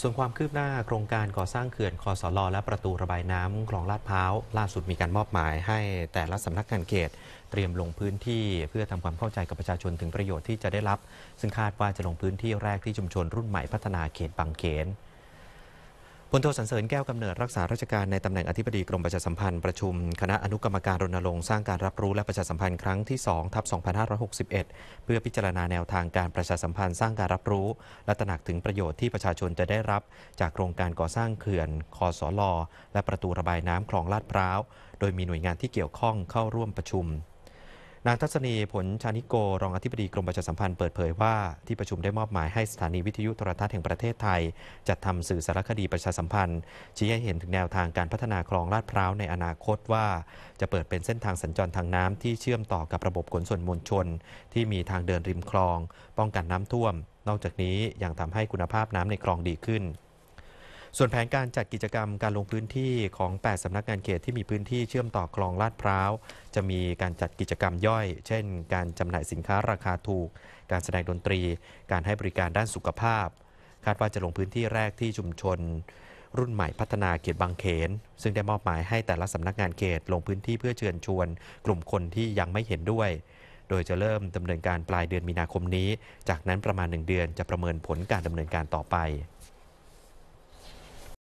ส่วนความคืบหน้าโครงการก่อสร้างเขื่อนคอสลอและประตูระบายน้ำคลองลาดพร้าวล่าสุดมีการมอบหมายให้แต่ละสำนักงานเขตเตรียมลงพื้นที่เพื่อทำความเข้าใจกับประชาชนถึงประโยชน์ที่จะได้รับ ซึ่งคาดว่าจะลงพื้นที่แรกที่ชุมชนรุ่นใหม่พัฒนาเขตบางเขนพลโทสันเสริญแก้วกำเนิดรักษาราชการในตำแหน่งอธิบดีกรมประชาสัมพันธ์ประชุม คณะอนุกรรมการรณรงค์สร้างการรับรู้และประชาสัมพันธ์ครั้งที่2ทับ2561 เพื่อพิจารณาแนวทางการประชาสัมพันธ์สร้างการรับรู้และตระหนักถึงประโยชน์ที่ประชาชนจะได้รับ จากโครงการก่อสร้างเขื่อนคอสอลอ และประตูระบายน้ำคลองลาดพร้าว โดยมีหน่วยงานที่เกี่ยวข้องเข้าร่วมประชุมนางทัศนีผลชานิโกรองอธิบดีกรมประชาสัมพันธ์เปิดเผยว่าที่ประชุมได้มอบหมายให้สถานีวิทยุโทรทัศน์แห่งประเทศไทย จัดทำสื่อสารคดีประชาสัมพันธ์ ชี้ให้เห็นถึงแนวทางการพัฒนาคลองลาดพร้าวในอนาคตว่าจะเปิดเป็นเส้นทางสัญจรทางน้ำที่เชื่อมต่อกับระบบขนส่วนมวลชน ที่มีทางเดินริมคลอง ป้องกันน้ำท่วม นอกจากนี้ยังทำให้คุณภาพน้ำในคลองดีขึ้นส่วนแผนการจัดกิจกรรมการลงพื้นที่ของ 8 สำนักงานเขต ที่มีพื้นที่เชื่อมต่อคลองลาดพร้าวจะมีการจัดกิจกรรมย่อย เช่น การจำหน่ายสินค้าราคาถูก การแสดงดนตรี การให้บริการด้านสุขภาพ คาดว่าจะลงพื้นที่แรกที่ชุมชนรุ่นใหม่พัฒนาเขตบางเขนซึ่งได้มอบหมายให้ แต่ละสำนักงานเขตลงพื้นที่เพื่อเชิญชวนกลุ่มคนที่ยังไม่เห็นด้วย โดยจะเริ่มดำเนินการปลายเดือนมีนาคมนี้ จากนั้นประมาณ1เดือนจะประเมินผลการดำเนินการต่อไป